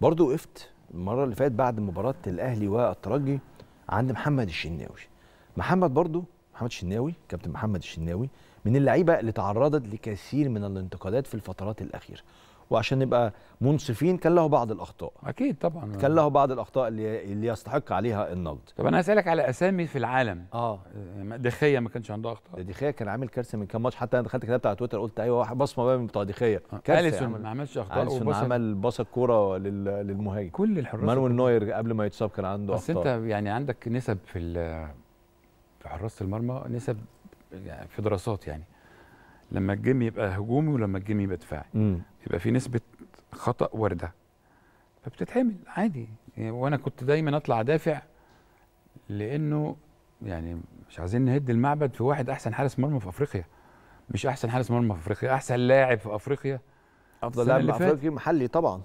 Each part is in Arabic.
برضه وقفت المره اللي فاتت بعد مباراه الاهلي والترجي عند محمد الشناوي محمد برضه محمد الشناوي كابتن محمد الشناوي من اللعيبه اللي تعرضت لكثير من الانتقادات في الفترات الاخيره وعشان نبقى منصفين كان له بعض الاخطاء اكيد طبعا كان له بعض الاخطاء اللي اللي يستحق عليها النقد طب انا هسالك على اسامي في العالم آه. اه دخيه ما كانش عنده اخطاء دخيه كان عامل كارثه من كام ماتش حتى انا دخلت كتبت على تويتر قلت ايوه بصمه بقى من بتاع دخيه آه، كارثه ما عملش اخطاء اليسون عمل باص الكوره للمهاجم كل الحراس مانويل نوير قبل ما يتصاب كان عنده بس اخطاء بس انت يعني عندك نسب في في حراسه المرمى نسب يعني في دراسات يعني لما الجيم يبقى هجومي ولما الجيم يبقى دفاعي يبقى في نسبه خطا وارده فبتتحمل عادي يعني وانا كنت دايما اطلع دافع لانه يعني مش عايزين نهد المعبد في واحد احسن حارس مرمى في افريقيا مش احسن حارس مرمى في افريقيا احسن لاعب في افريقيا افضل لاعب افريقي محلي طبعا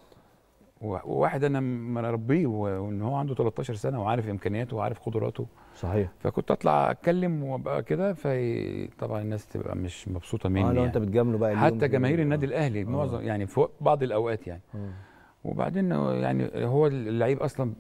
وواحد انا مربيه وان هو عنده 13 سنه وعارف امكانياته وعارف قدراته صحيح فكنت اطلع اتكلم وابقى كده في طبعا الناس تبقى مش مبسوطه مني اه لو يعني. انت بتجامله بقى حتى جماهير النادي آه. الاهلي معظم آه. يعني في بعض الاوقات يعني آه. وبعدين يعني هو اللعيب اصلا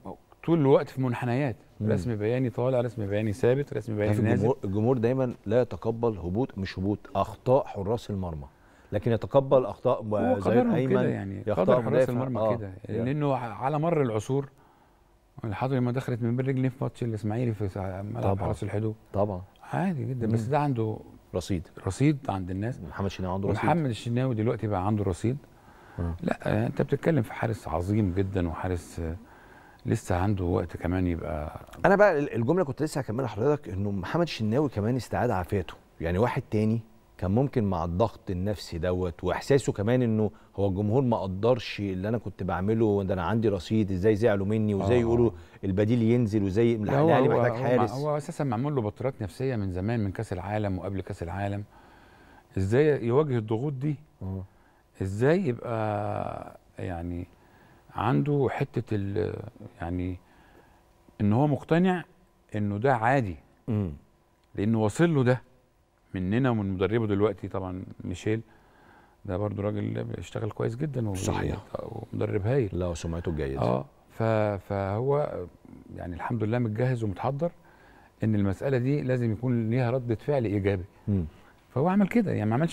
طول الوقت في منحنيات رسم بياني طالع رسم بياني ثابت رسم بياني نازل الجمهور, الجمهور دايما لا يتقبل هبوط مش هبوط اخطاء حراس المرمى لكن يتقبل اخطاء زي ايمن يعني يخطئ حراس المرمى آه كده يعني. لانه على مر العصور الحضري ما دخلت من بين رجليه في ماتش الاسماعيلي في ملعب حرس الحدود طبعا عادي جدا بس ده عنده رصيد رصيد عند الناس محمد الشناوي عنده رصيد محمد الشناوي دلوقتي بقى عنده رصيد آه. لا آه، انت بتتكلم في حارس عظيم جدا وحارس آه، لسه عنده وقت كمان يبقى انا بقى الجمله كنت لسه هكملها لحضرتك انه محمد الشناوي كمان استعاد عافيته يعني واحد تاني كان ممكن مع الضغط النفسي دوت واحساسه كمان انه هو الجمهور ما قدرش اللي انا كنت بعمله ده انا عندي رصيد ازاي زعلوا مني وازاي آه. يقولوا البديل ينزل وازاي الاهلي محتاج حارس هو, هو اساسا معمول له بطارات نفسيه من زمان من كاس العالم وقبل كاس العالم ازاي يواجه الضغوط دي آه. ازاي يبقى يعني عنده حته يعني ان هو مقتنع انه ده عادي لانه واصل له ده مننا ومن مدربه دلوقتي طبعا ميشيل ده برضو راجل بيشتغل كويس جدا صحيح ومدرب هايل لا وسمعته جيده اه فهو يعني الحمد لله متجهز ومتحضر ان المساله دي لازم يكون ليها رده فعل ايجابي م. فهو عمل كده يعني ما عملش